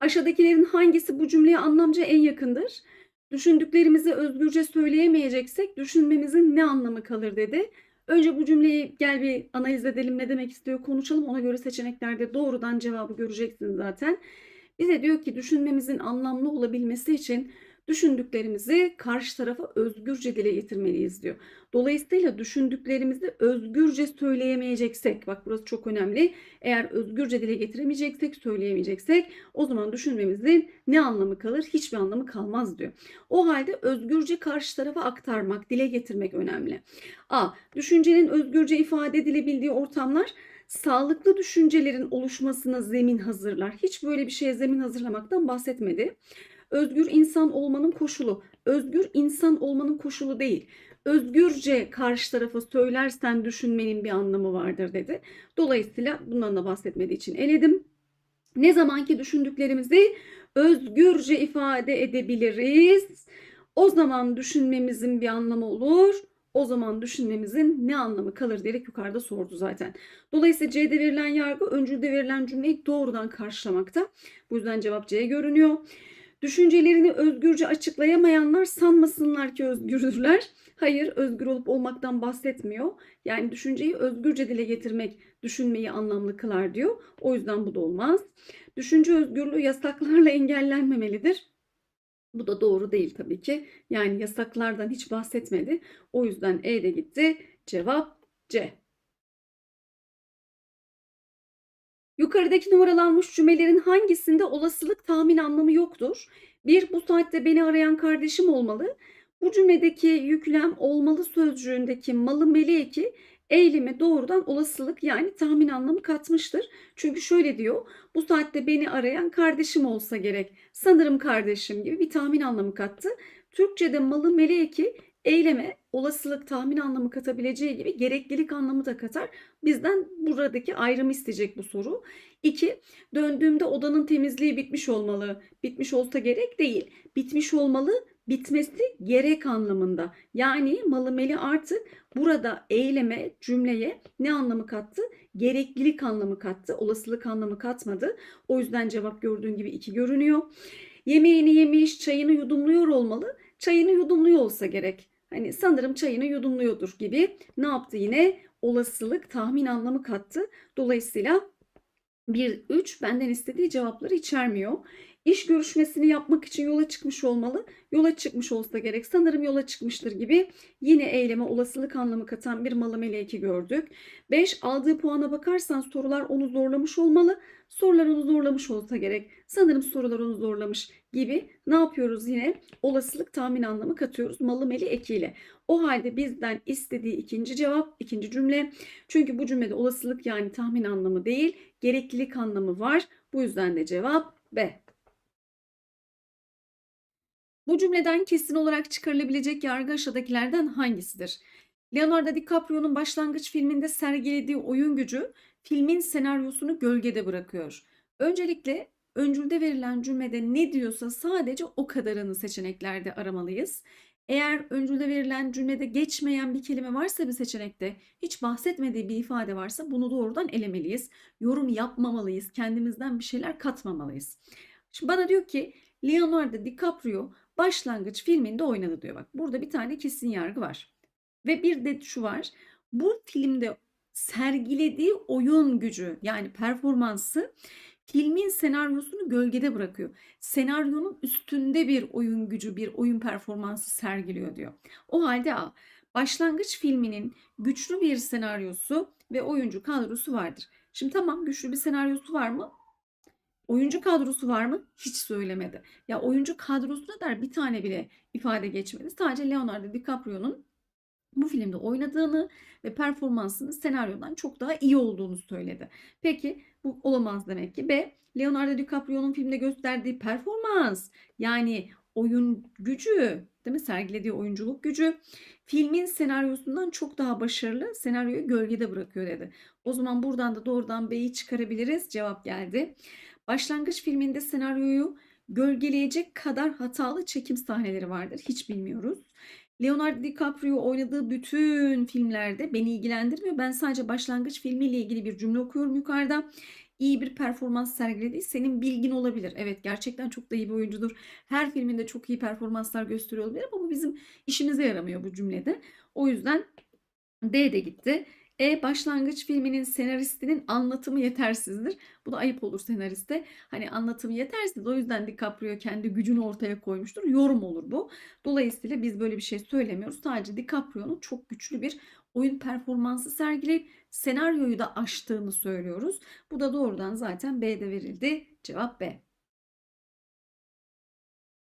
Aşağıdakilerin hangisi bu cümleye anlamca en yakındır? Düşündüklerimizi özgürce söyleyemeyeceksek düşünmemizin ne anlamı kalır dedi. Önce bu cümleyi gel bir analiz edelim ne demek istiyor konuşalım ona göre seçeneklerde doğrudan cevabı göreceksin zaten. Bize diyor ki düşünmemizin anlamlı olabilmesi için Düşündüklerimizi karşı tarafa özgürce dile getirmeliyiz diyor. Dolayısıyla düşündüklerimizi özgürce söyleyemeyeceksek, bak burası çok önemli. Eğer özgürce dile getiremeyeceksek, söyleyemeyeceksek o zaman düşünmemizin ne anlamı kalır? Hiçbir anlamı kalmaz diyor. O halde özgürce karşı tarafa aktarmak, dile getirmek önemli. A. Düşüncenin özgürce ifade edilebildiği ortamlar sağlıklı düşüncelerin oluşmasına zemin hazırlar. Hiç böyle bir şeye zemin hazırlamaktan bahsetmedi. Özgür insan olmanın koşulu. Özgür insan olmanın koşulu değil. Özgürce karşı tarafa söylersen düşünmenin bir anlamı vardır dedi. Dolayısıyla bundan da bahsetmediği için eledim. Ne zamanki düşündüklerimizi özgürce ifade edebiliriz. O zaman düşünmemizin bir anlamı olur. O zaman düşünmemizin ne anlamı kalır diyerek yukarıda sordu zaten. Dolayısıyla C'de verilen yargı öncülde verilen cümleyi doğrudan karşılamakta. Bu yüzden cevap C görünüyor. Düşüncelerini özgürce açıklayamayanlar sanmasınlar ki özgürdürler. Hayır, özgür olup olmaktan bahsetmiyor. Yani düşünceyi özgürce dile getirmek düşünmeyi anlamlı kılar diyor. O yüzden bu da olmaz. Düşünce özgürlüğü yasaklarla engellenmemelidir. Bu da doğru değil tabii ki. Yani yasaklardan hiç bahsetmedi. O yüzden E de gitti. Cevap C. Yukarıdaki numaralanmış cümlelerin hangisinde olasılık tahmin anlamı yoktur? Bir, bu saatte beni arayan kardeşim olmalı. Bu cümledeki yüklem olmalı sözcüğündeki malı meleki eki eyleme doğrudan olasılık yani tahmin anlamı katmıştır. Çünkü şöyle diyor bu saatte beni arayan kardeşim olsa gerek sanırım kardeşim gibi bir tahmin anlamı kattı. Türkçe'de malı meleki eyleme olasılık tahmin anlamı katabileceği gibi gereklilik anlamı da katar. Bizden buradaki ayrımı isteyecek bu soru. 2. Döndüğümde odanın temizliği bitmiş olmalı. Bitmiş olsa gerek değil. Bitmiş olmalı bitmesi gerek anlamında. Yani malı meli artık burada eyleme, cümleye ne anlamı kattı? Gereklilik anlamı kattı. Olasılık anlamı katmadı. O yüzden cevap gördüğün gibi 2 görünüyor. Yemeğini yemiş, çayını yudumluyor olmalı. Çayını yudumluyor olsa gerek hani sanırım çayını yudumluyordur gibi ne yaptı yine? Olasılık, tahmin anlamı kattı. Dolayısıyla 1, 3 benden istediği cevapları içermiyor iş görüşmesini yapmak için yola çıkmış olmalı. Yola çıkmış olsa gerek sanırım yola çıkmıştır gibi yine eyleme olasılık anlamı katan bir malı meleki gördük. 5 aldığı puana bakarsan sorular onu zorlamış olmalı. Sorular onu zorlamış olsa gerek sanırım sorular onu zorlamış gibi ne yapıyoruz yine olasılık tahmin anlamı katıyoruz malı meli ekiyle. O halde bizden istediği ikinci cevap ikinci cümle çünkü bu cümlede olasılık yani tahmin anlamı değil gereklilik anlamı var bu yüzden de cevap B. Bu cümleden kesin olarak çıkarılabilecek yargı aşağıdakilerden hangisidir? Leonardo DiCaprio'nun başlangıç filminde sergilediği oyun gücü filmin senaryosunu gölgede bırakıyor. Öncelikle öncülde verilen cümlede ne diyorsa sadece o kadarını seçeneklerde aramalıyız. Eğer öncülde verilen cümlede geçmeyen bir kelime varsa bir seçenekte hiç bahsetmediği bir ifade varsa bunu doğrudan elemeliyiz. Yorum yapmamalıyız. Kendimizden bir şeyler katmamalıyız. Şimdi bana diyor ki Leonardo DiCaprio Başlangıç filminde oynadı diyor. Bak burada bir tane kesin yargı var. Ve bir de şu var. Bu filmde sergilediği oyun gücü yani performansı filmin senaryosunu gölgede bırakıyor. Senaryonun üstünde bir oyun gücü, bir oyun performansı sergiliyor diyor. O halde A. Başlangıç filminin güçlü bir senaryosu ve oyuncu kadrosu vardır. Şimdi tamam güçlü bir senaryosu var mı? Oyuncu kadrosu var mı? Hiç söylemedi. Ya oyuncu kadrosuna der bir tane bile ifade geçmedi. Sadece Leonardo DiCaprio'nun bu filmde oynadığını ve performansının senaryodan çok daha iyi olduğunu söyledi. Peki bu olamaz demek ki. B. Leonardo DiCaprio'nun filmde gösterdiği performans yani oyun gücü değil mi sergilediği oyunculuk gücü filmin senaryosundan çok daha başarılı senaryoyu gölgede bırakıyor dedi. O zaman buradan da doğrudan B'yi çıkarabiliriz cevap geldi. Başlangıç filminde senaryoyu gölgeleyecek kadar hatalı çekim sahneleri vardır. Hiç bilmiyoruz. Leonardo DiCaprio oynadığı bütün filmlerde beni ilgilendirmiyor. Ben sadece başlangıç filmiyle ilgili bir cümle okuyorum yukarıda. İyi bir performans sergiledi. Senin bilgin olabilir. Evet gerçekten çok da iyi bir oyuncudur. Her filminde çok iyi performanslar gösteriyor olabilir ama bu bizim işimize yaramıyor bu cümlede. O yüzden D de gitti. E başlangıç filminin senaristinin anlatımı yetersizdir. Bu da ayıp olur senariste. Hani anlatımı yetersiz o yüzden DiCaprio kendi gücünü ortaya koymuştur. Yorum olur bu. Dolayısıyla biz böyle bir şey söylemiyoruz. Sadece DiCaprio'nun çok güçlü bir oyun performansı sergileyip senaryoyu da aştığını söylüyoruz. Bu da doğrudan zaten B'de verildi. Cevap B.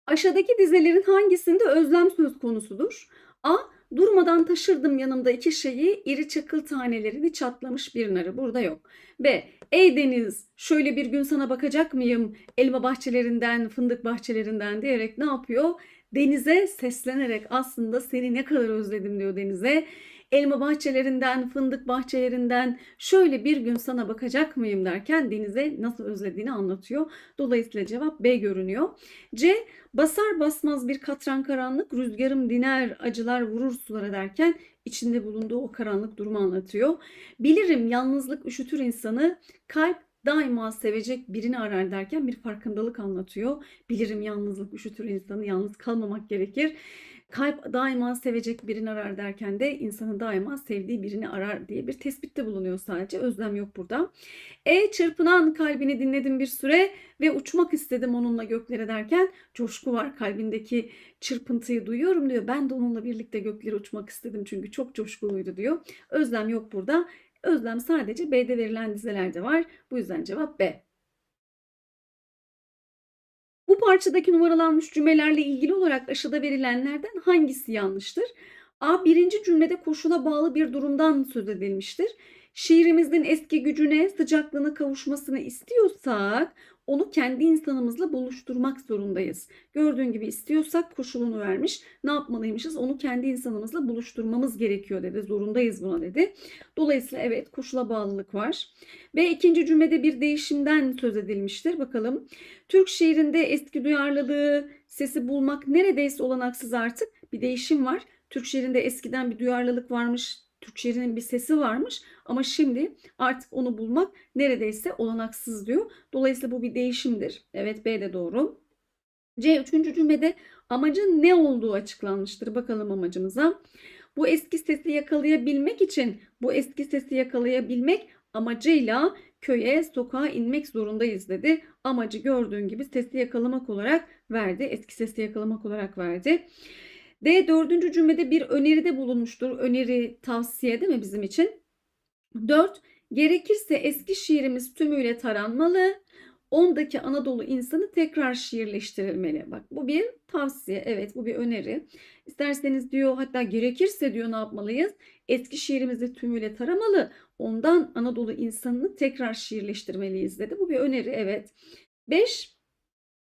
Aşağıdaki dizelerin hangisinde özlem söz konusudur? A. Durmadan taşırdım yanımda iki şeyi, iri çakıl tanelerini çatlamış bir narı. Burada yok. B. Ey deniz, şöyle bir gün sana bakacak mıyım? Elma bahçelerinden, fındık bahçelerinden diyerek ne yapıyor? Denize seslenerek aslında seni ne kadar özledim diyor denize elma bahçelerinden, fındık bahçelerinden şöyle bir gün sana bakacak mıyım derken denize nasıl özlediğini anlatıyor. Dolayısıyla cevap B görünüyor. C basar basmaz bir katran karanlık rüzgarım diner acılar vurur sulara derken içinde bulunduğu o karanlık durumu anlatıyor. Bilirim yalnızlık üşütür insanı kalp daima sevecek birini arar derken bir farkındalık anlatıyor. Bilirim yalnızlık üşütür insanı yalnız kalmamak gerekir. Kalp daima sevecek birini arar derken de insanı daima sevdiği birini arar diye bir tespitte bulunuyor sadece. Özlem yok burada. E çırpınan kalbini dinledim bir süre ve uçmak istedim onunla göklere derken coşku var kalbindeki çırpıntıyı duyuyorum diyor. Ben de onunla birlikte göklere uçmak istedim çünkü çok coşkuluydu diyor. Özlem yok burada. Özlem sadece B'de verilen dizelerde var. Bu yüzden cevap B. Bu parçadaki numaralanmış cümlelerle ilgili olarak aşıda verilenlerden hangisi yanlıştır? A birinci cümlede koşula bağlı bir durumdan söz edilmiştir. Şiirimizin eski gücüne, sıcaklığına kavuşmasını istiyorsak onu kendi insanımızla buluşturmak zorundayız. Gördüğün gibi istiyorsak koşulunu vermiş. Ne yapmalıymışız? Onu kendi insanımızla buluşturmamız gerekiyor dedi. Zorundayız buna dedi. Dolayısıyla evet koşula bağlılık var. Ve ikinci cümlede bir değişimden söz edilmiştir. Bakalım. Türk şiirinde eski duyarlılığı, sesi bulmak neredeyse olanaksız artık bir değişim var. Türk şiirinde eskiden bir duyarlılık varmış, Türk şiirinin bir sesi varmış ama şimdi artık onu bulmak neredeyse olanaksız diyor. Dolayısıyla bu bir değişimdir. Evet B de doğru. C üçüncü cümlede amacın ne olduğu açıklanmıştır. Bakalım amacımıza. Bu eski sesi yakalayabilmek için bu eski sesi yakalayabilmek amacıyla köye, sokağa inmek zorundayız dedi. Amacı gördüğün gibi sesi yakalamak olarak verdi. Eski sesi yakalamak olarak verdi. D dördüncü cümlede bir öneride bulunmuştur. Öneri tavsiye değil mi bizim için? 4. Gerekirse eski şiirimiz tümüyle taranmalı. Ondaki Anadolu insanı tekrar şiirleştirilmeli. Bak bu bir tavsiye. Evet bu bir öneri. İsterseniz diyor hatta gerekirse diyor ne yapmalıyız? Eski şiirimizi tümüyle taramalı. Ondan Anadolu insanını tekrar şiirleştirmeliyiz dedi. Bu bir öneri evet. 5.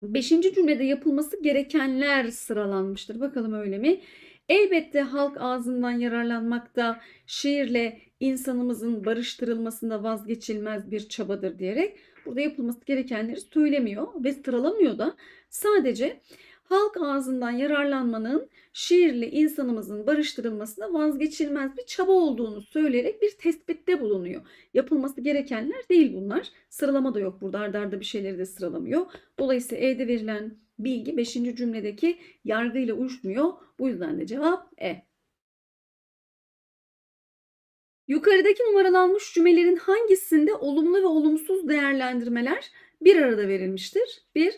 Beşinci cümlede yapılması gerekenler sıralanmıştır. Bakalım öyle mi? Elbette halk ağzından yararlanmakta şiirle insanımızın barıştırılmasında vazgeçilmez bir çabadır diyerek burada yapılması gerekenleri söylemiyor ve sıralamıyor da sadece halk ağzından yararlanmanın şiirli insanımızın barıştırılmasına vazgeçilmez bir çaba olduğunu söyleyerek bir tespitte bulunuyor. Yapılması gerekenler değil bunlar. Sıralama da yok burada. Arda arda bir şeyleri de sıralamıyor. Dolayısıyla E'de verilen bilgi 5. cümledeki yargıyla uyuşmuyor. Bu yüzden de cevap E. Yukarıdaki numaralanmış cümlelerin hangisinde olumlu ve olumsuz değerlendirmeler bir arada verilmiştir? 1.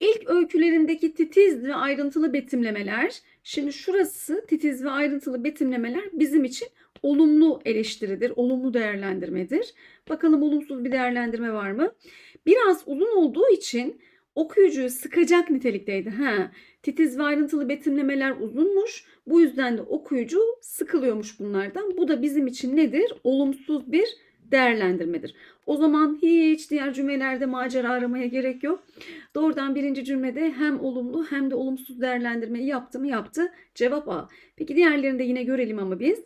İlk öykülerindeki titiz ve ayrıntılı betimlemeler, şimdi şurası titiz ve ayrıntılı betimlemeler bizim için olumlu eleştiridir, olumlu değerlendirmedir. Bakalım olumsuz bir değerlendirme var mı? Biraz uzun olduğu için okuyucuyu sıkacak nitelikteydi. Ha, titiz ve ayrıntılı betimlemeler uzunmuş. Bu yüzden de okuyucu sıkılıyormuş bunlardan. Bu da bizim için nedir? Olumsuz bir değerlendirmedir. O zaman hiç diğer cümlelerde macera aramaya gerek yok. Doğrudan birinci cümlede hem olumlu hem de olumsuz değerlendirmeyi yaptı mı yaptı. Cevap A. Peki diğerlerini de yine görelim ama biz.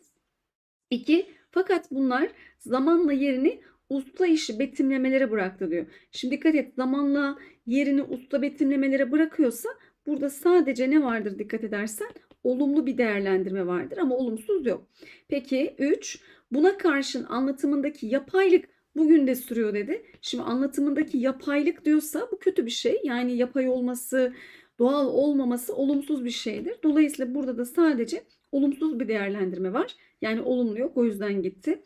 2. Fakat bunlar zamanla yerini usta işi betimlemelere bıraktı diyor. Şimdi dikkat et zamanla yerini usta betimlemelere bırakıyorsa burada sadece ne vardır dikkat edersen olumlu bir değerlendirme vardır ama olumsuz yok. Peki 3 Buna karşın anlatımındaki yapaylık bugün de sürüyor dedi. Şimdi anlatımındaki yapaylık diyorsa bu kötü bir şey. Yani yapay olması, doğal olmaması olumsuz bir şeydir. Dolayısıyla burada da sadece olumsuz bir değerlendirme var. Yani olumlu yok o yüzden gitti.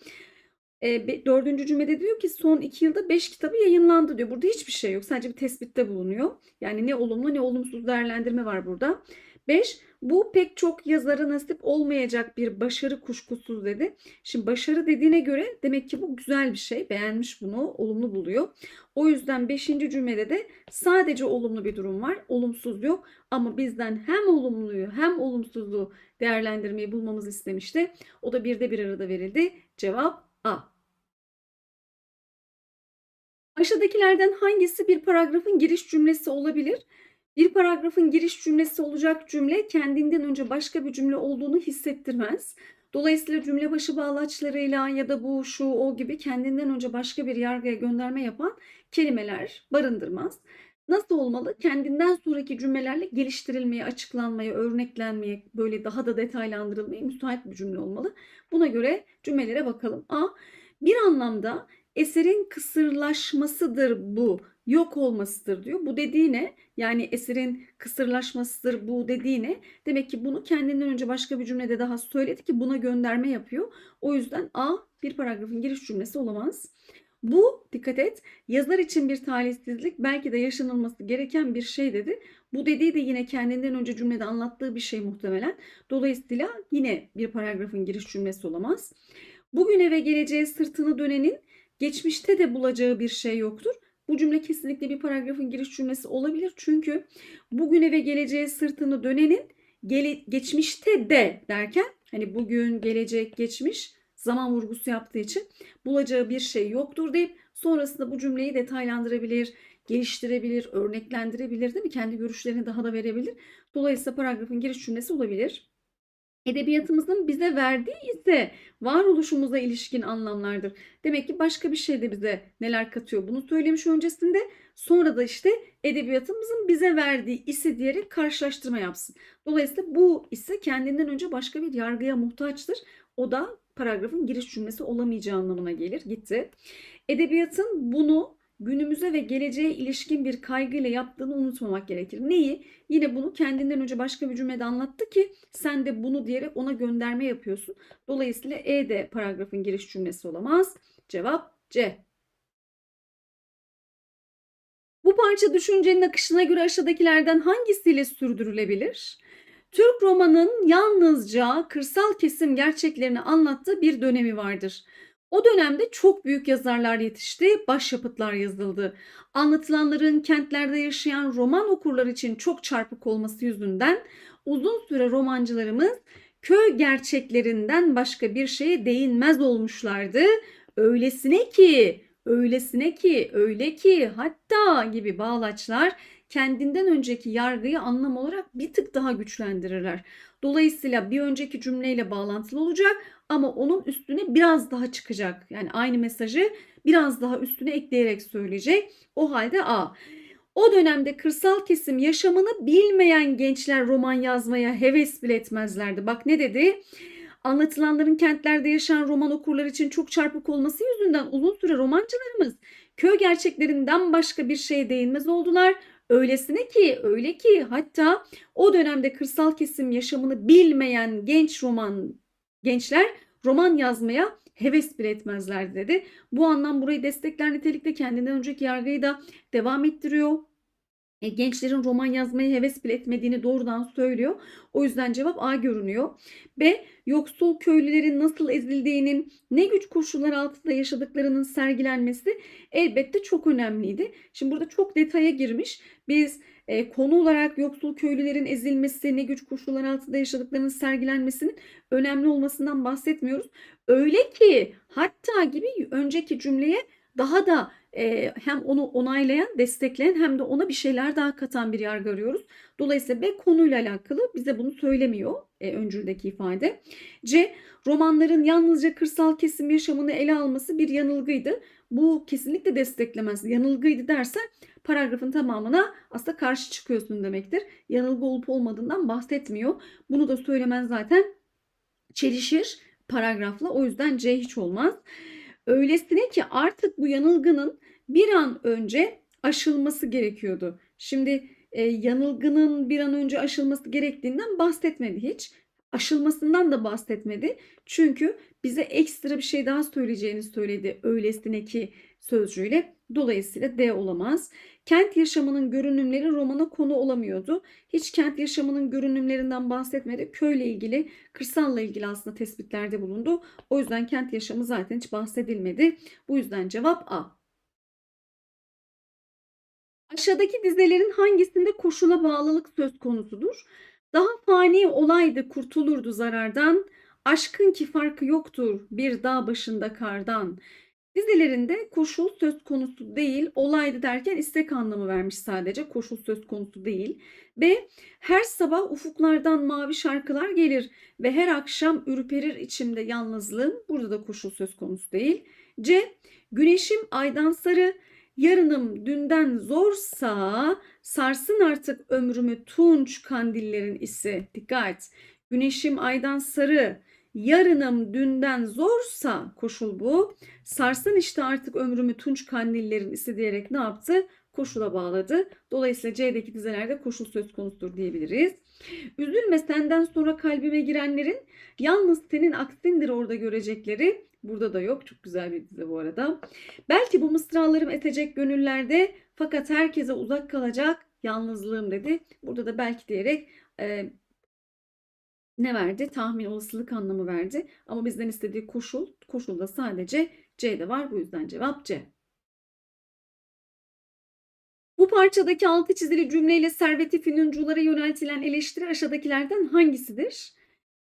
E, dördüncü cümlede diyor ki son iki yılda beş kitabı yayınlandı diyor. Burada hiçbir şey yok. Sadece bir tespitte bulunuyor. Yani ne olumlu ne olumsuz değerlendirme var burada. Beş, bu pek çok yazara nasip olmayacak bir başarı kuşkusuz dedi. Şimdi başarı dediğine göre demek ki bu güzel bir şey. Beğenmiş bunu, olumlu buluyor. O yüzden 5. cümlede de sadece olumlu bir durum var. Olumsuz yok ama bizden hem olumluyu hem olumsuzluğu değerlendirmeyi bulmamız istemişti. O da birde bir arada verildi. Cevap A. Aşağıdakilerden hangisi bir paragrafın giriş cümlesi olabilir? Bir paragrafın giriş cümlesi olacak cümle kendinden önce başka bir cümle olduğunu hissettirmez. Dolayısıyla cümle başı bağlaçlarıyla ya da bu, şu, o gibi kendinden önce başka bir yargıya gönderme yapan kelimeler barındırmaz. Nasıl olmalı? Kendinden sonraki cümlelerle geliştirilmeye, açıklanmaya, örneklenmeye, böyle daha da detaylandırılmaya müsait bir cümle olmalı. Buna göre cümlelere bakalım. A. Bir anlamda eserin kısırlaşmasıdır bu yok olmasıdır diyor. Bu dediğine yani esirin kısırlaşmasıdır bu dediğine demek ki bunu kendinden önce başka bir cümlede daha söyledi ki buna gönderme yapıyor. O yüzden A bir paragrafın giriş cümlesi olamaz. Bu dikkat et yazar için bir talihsizlik belki de yaşanılması gereken bir şey dedi. Bu dediği de yine kendinden önce cümlede anlattığı bir şey muhtemelen. Dolayısıyla yine bir paragrafın giriş cümlesi olamaz. Bugün eve geleceğe sırtını dönenin geçmişte de bulacağı bir şey yoktur. Bu cümle kesinlikle bir paragrafın giriş cümlesi olabilir. Çünkü bugüne ve geleceğe sırtını dönenin gele, geçmişte de derken hani bugün, gelecek, geçmiş zaman vurgusu yaptığı için bulacağı bir şey yoktur deyip sonrasında bu cümleyi detaylandırabilir, geliştirebilir, örneklendirebilir değil mi? Kendi görüşlerini daha da verebilir. Dolayısıyla paragrafın giriş cümlesi olabilir edebiyatımızın bize verdiği ise varoluşumuza ilişkin anlamlardır. Demek ki başka bir şey de bize neler katıyor. Bunu söylemiş öncesinde sonra da işte edebiyatımızın bize verdiği ise diyerek karşılaştırma yapsın. Dolayısıyla bu ise kendinden önce başka bir yargıya muhtaçtır. O da paragrafın giriş cümlesi olamayacağı anlamına gelir. Gitti. Edebiyatın bunu günümüze ve geleceğe ilişkin bir kaygıyla yaptığını unutmamak gerekir. Neyi? Yine bunu kendinden önce başka bir cümlede anlattı ki sen de bunu diyerek ona gönderme yapıyorsun. Dolayısıyla E de paragrafın giriş cümlesi olamaz. Cevap C. Bu parça düşüncenin akışına göre aşağıdakilerden hangisiyle sürdürülebilir? Türk romanın yalnızca kırsal kesim gerçeklerini anlattığı bir dönemi vardır. O dönemde çok büyük yazarlar yetişti, başyapıtlar yazıldı. Anlatılanların kentlerde yaşayan roman okurlar için çok çarpık olması yüzünden uzun süre romancılarımız köy gerçeklerinden başka bir şeye değinmez olmuşlardı. Öylesine ki, öylesine ki, öyle ki hatta gibi bağlaçlar kendinden önceki yargıyı anlam olarak bir tık daha güçlendirirler. Dolayısıyla bir önceki cümleyle bağlantılı olacak ama onun üstüne biraz daha çıkacak. Yani aynı mesajı biraz daha üstüne ekleyerek söyleyecek. O halde A. O dönemde kırsal kesim yaşamını bilmeyen gençler roman yazmaya heves bile etmezlerdi. Bak ne dedi? Anlatılanların kentlerde yaşayan roman okurlar için çok çarpık olması yüzünden uzun süre romancılarımız köy gerçeklerinden başka bir şeye değinmez oldular. Öylesine ki öyle ki hatta o dönemde kırsal kesim yaşamını bilmeyen genç roman gençler roman yazmaya heves bile etmezler dedi. Bu anlam burayı destekler nitelikte kendinden önceki yargıyı da devam ettiriyor. E, gençlerin roman yazmayı heves bile etmediğini doğrudan söylüyor. O yüzden cevap A görünüyor. B. Yoksul köylülerin nasıl ezildiğinin, ne güç koşulları altında yaşadıklarının sergilenmesi elbette çok önemliydi. Şimdi burada çok detaya girmiş. Biz e, konu olarak yoksul köylülerin ezilmesi, ne güç koşullar altında yaşadıklarının sergilenmesinin önemli olmasından bahsetmiyoruz. Öyle ki hatta gibi önceki cümleye daha da e, hem onu onaylayan, destekleyen hem de ona bir şeyler daha katan bir yer görüyoruz. Dolayısıyla B konuyla alakalı bize bunu söylemiyor e, öncüldeki ifade. C romanların yalnızca kırsal kesim yaşamını ele alması bir yanılgıydı bu kesinlikle desteklemez, yanılgıydı dersen paragrafın tamamına aslında karşı çıkıyorsun demektir. Yanılgı olup olmadığından bahsetmiyor. Bunu da söylemen zaten çelişir paragrafla. O yüzden C hiç olmaz. Öylesine ki artık bu yanılgının bir an önce aşılması gerekiyordu. Şimdi e, yanılgının bir an önce aşılması gerektiğinden bahsetmedi hiç. Aşılmasından da bahsetmedi. Çünkü bize ekstra bir şey daha söyleyeceğini söyledi öylesine ki sözcüğüyle. Dolayısıyla D olamaz. Kent yaşamının görünümleri romana konu olamıyordu. Hiç kent yaşamının görünümlerinden bahsetmedi. Köyle ilgili, kırsalla ilgili aslında tespitlerde bulundu. O yüzden kent yaşamı zaten hiç bahsedilmedi. Bu yüzden cevap A. Aşağıdaki dizelerin hangisinde koşula bağlılık söz konusudur? Daha fani olaydı kurtulurdu zarardan. Aşkın ki farkı yoktur bir dağ başında kardan. Dizelerinde koşul söz konusu değil, olaydı derken istek anlamı vermiş sadece. Koşul söz konusu değil. B. Her sabah ufuklardan mavi şarkılar gelir ve her akşam ürperir içimde yalnızlığım. Burada da koşul söz konusu değil. C. Güneşim aydan sarı, yarınım dünden zorsa sarsın artık ömrümü tunç kandillerin ise Dikkat! Güneşim aydan sarı, Yarınım dünden zorsa koşul bu. Sarsın işte artık ömrümü tunç kandillerin isi diyerek ne yaptı? Koşula bağladı. Dolayısıyla C'deki dizelerde koşul söz konusudur diyebiliriz. Üzülme senden sonra kalbime girenlerin yalnız senin aksindir orada görecekleri. Burada da yok. Çok güzel bir dize bu arada. Belki bu mısralarım etecek gönüllerde fakat herkese uzak kalacak yalnızlığım dedi. Burada da belki diyerek ne verdi? Tahmin olasılık anlamı verdi. Ama bizden istediği koşul, koşulda sadece C de var. Bu yüzden cevap C. Bu parçadaki altı çizili cümleyle Servet-i Fünunculara yöneltilen eleştiri aşağıdakilerden hangisidir?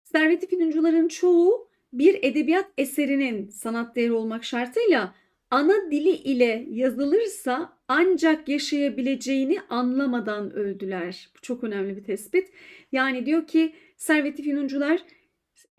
servet finuncuların çoğu bir edebiyat eserinin sanat değeri olmak şartıyla ana dili ile yazılırsa ancak yaşayabileceğini anlamadan öldüler. Bu çok önemli bir tespit. Yani diyor ki Serveti Fünuncular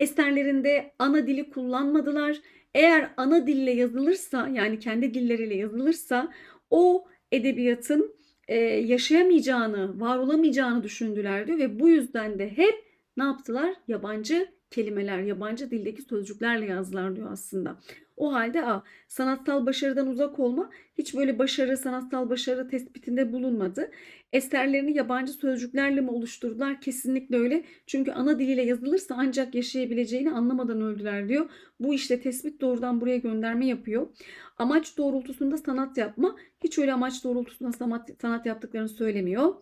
eserlerinde ana dili kullanmadılar. Eğer ana dille yazılırsa yani kendi dilleriyle yazılırsa o edebiyatın e, yaşayamayacağını, var olamayacağını düşündüler diyor ve bu yüzden de hep ne yaptılar? Yabancı kelimeler, yabancı dildeki sözcüklerle yazdılar diyor aslında. O halde A. Sanatsal başarıdan uzak olma hiç böyle başarı, sanatsal başarı tespitinde bulunmadı. Eserlerini yabancı sözcüklerle mi oluşturdular? Kesinlikle öyle. Çünkü ana diliyle yazılırsa ancak yaşayabileceğini anlamadan öldüler diyor. Bu işte tespit doğrudan buraya gönderme yapıyor. Amaç doğrultusunda sanat yapma. Hiç öyle amaç doğrultusunda sanat yaptıklarını söylemiyor.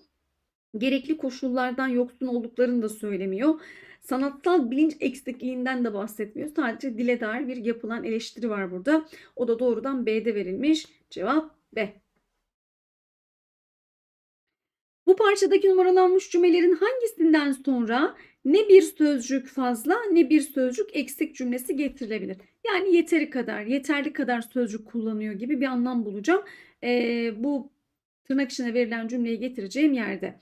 Gerekli koşullardan yoksun olduklarını da söylemiyor sanatsal bilinç eksikliğinden de bahsetmiyor. Sadece dile dair bir yapılan eleştiri var burada. O da doğrudan B'de verilmiş. Cevap B. Bu parçadaki numaralanmış cümlelerin hangisinden sonra ne bir sözcük fazla ne bir sözcük eksik cümlesi getirilebilir. Yani yeteri kadar, yeterli kadar sözcük kullanıyor gibi bir anlam bulacağım. Ee, bu tırnak içine verilen cümleyi getireceğim yerde.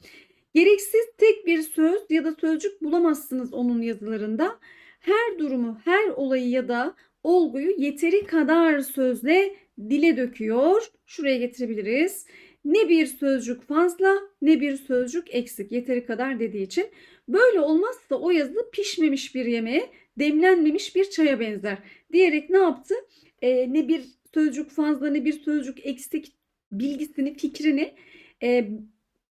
Gereksiz tek bir söz ya da sözcük bulamazsınız onun yazılarında. Her durumu, her olayı ya da olguyu yeteri kadar sözle dile döküyor. Şuraya getirebiliriz. Ne bir sözcük fazla ne bir sözcük eksik yeteri kadar dediği için. Böyle olmazsa o yazı pişmemiş bir yemeğe, demlenmemiş bir çaya benzer diyerek ne yaptı? E, ne bir sözcük fazla ne bir sözcük eksik bilgisini, fikrini e,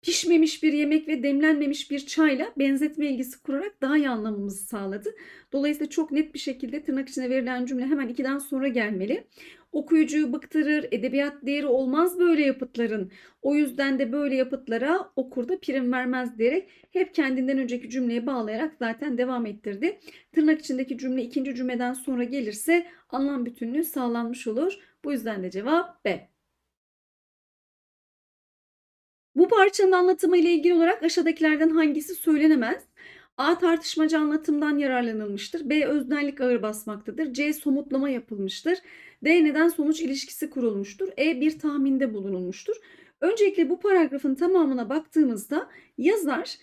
pişmemiş bir yemek ve demlenmemiş bir çayla benzetme ilgisi kurarak daha iyi anlamamızı sağladı. Dolayısıyla çok net bir şekilde tırnak içine verilen cümle hemen ikiden sonra gelmeli. Okuyucuyu bıktırır, edebiyat değeri olmaz böyle yapıtların. O yüzden de böyle yapıtlara okur da prim vermez diyerek hep kendinden önceki cümleye bağlayarak zaten devam ettirdi. Tırnak içindeki cümle ikinci cümleden sonra gelirse anlam bütünlüğü sağlanmış olur. Bu yüzden de cevap B. Bu parçanın anlatımı ile ilgili olarak aşağıdakilerden hangisi söylenemez? A. Tartışmacı anlatımdan yararlanılmıştır. B. Öznellik ağır basmaktadır. C. Somutlama yapılmıştır. D. Neden sonuç ilişkisi kurulmuştur. E. Bir tahminde bulunulmuştur. Öncelikle bu paragrafın tamamına baktığımızda yazar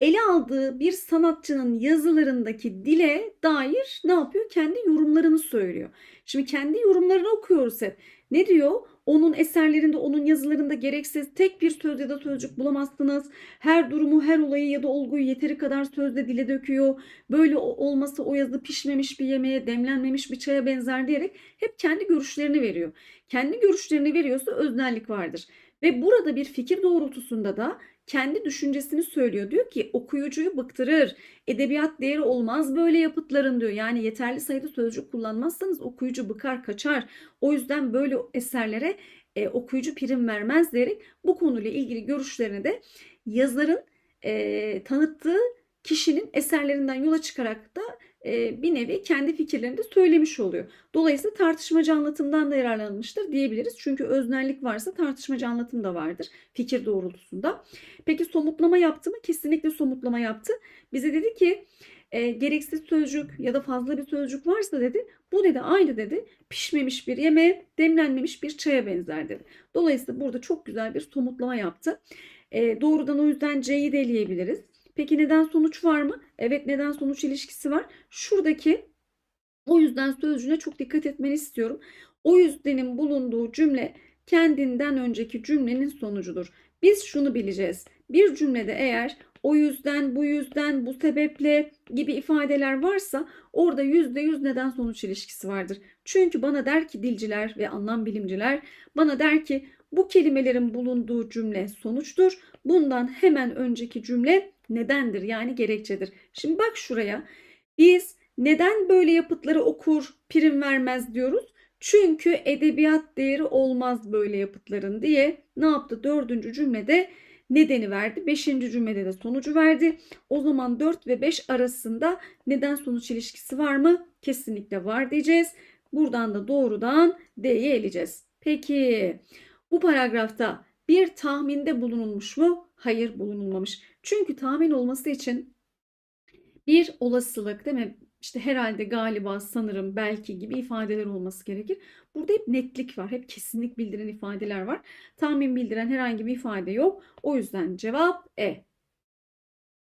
ele aldığı bir sanatçının yazılarındaki dile dair ne yapıyor? Kendi yorumlarını söylüyor. Şimdi kendi yorumlarını okuyoruz hep. Ne diyor? Onun eserlerinde, onun yazılarında gereksiz tek bir söz ya da sözcük bulamazsınız. Her durumu, her olayı ya da olguyu yeteri kadar sözle dile döküyor. Böyle olması o yazı pişmemiş bir yemeğe, demlenmemiş bir çaya benzer diyerek hep kendi görüşlerini veriyor. Kendi görüşlerini veriyorsa öznellik vardır. Ve burada bir fikir doğrultusunda da kendi düşüncesini söylüyor. Diyor ki okuyucuyu bıktırır. Edebiyat değeri olmaz böyle yapıtların diyor. Yani yeterli sayıda sözcük kullanmazsanız okuyucu bıkar, kaçar. O yüzden böyle eserlere e, okuyucu prim vermez diyerek bu konuyla ilgili görüşlerini de yazarın e, tanıttığı kişinin eserlerinden yola çıkarak da e, bir nevi kendi fikirlerini de söylemiş oluyor. Dolayısıyla tartışmacı anlatımdan da yararlanmıştır diyebiliriz. Çünkü öznellik varsa tartışmacı anlatım da vardır fikir doğrultusunda. Peki somutlama yaptı mı? Kesinlikle somutlama yaptı. Bize dedi ki e, gereksiz sözcük ya da fazla bir sözcük varsa dedi bu dedi aynı dedi pişmemiş bir yemeğe demlenmemiş bir çaya benzer dedi. Dolayısıyla burada çok güzel bir somutlama yaptı. E, doğrudan o yüzden C'yi de eleyebiliriz. Peki neden sonuç var mı? Evet neden sonuç ilişkisi var. Şuradaki o yüzden sözcüğüne çok dikkat etmeni istiyorum. O yüzdenin bulunduğu cümle kendinden önceki cümlenin sonucudur. Biz şunu bileceğiz. Bir cümlede eğer o yüzden, bu yüzden, bu sebeple gibi ifadeler varsa orada yüzde yüz neden sonuç ilişkisi vardır. Çünkü bana der ki dilciler ve anlam bilimciler bana der ki bu kelimelerin bulunduğu cümle sonuçtur. Bundan hemen önceki cümle nedendir yani gerekçedir. Şimdi bak şuraya. Biz neden böyle yapıtları okur, prim vermez diyoruz? Çünkü edebiyat değeri olmaz böyle yapıtların diye ne yaptı? Dördüncü cümlede nedeni verdi. Beşinci cümlede de sonucu verdi. O zaman 4 ve 5 arasında neden sonuç ilişkisi var mı? Kesinlikle var diyeceğiz. Buradan da doğrudan D'ye eleyeceğiz. Peki bu paragrafta bir tahminde bulunulmuş mu? Hayır bulunulmamış. Çünkü tahmin olması için bir olasılık değil mi? İşte herhalde galiba sanırım belki gibi ifadeler olması gerekir. Burada hep netlik var. Hep kesinlik bildiren ifadeler var. Tahmin bildiren herhangi bir ifade yok. O yüzden cevap E.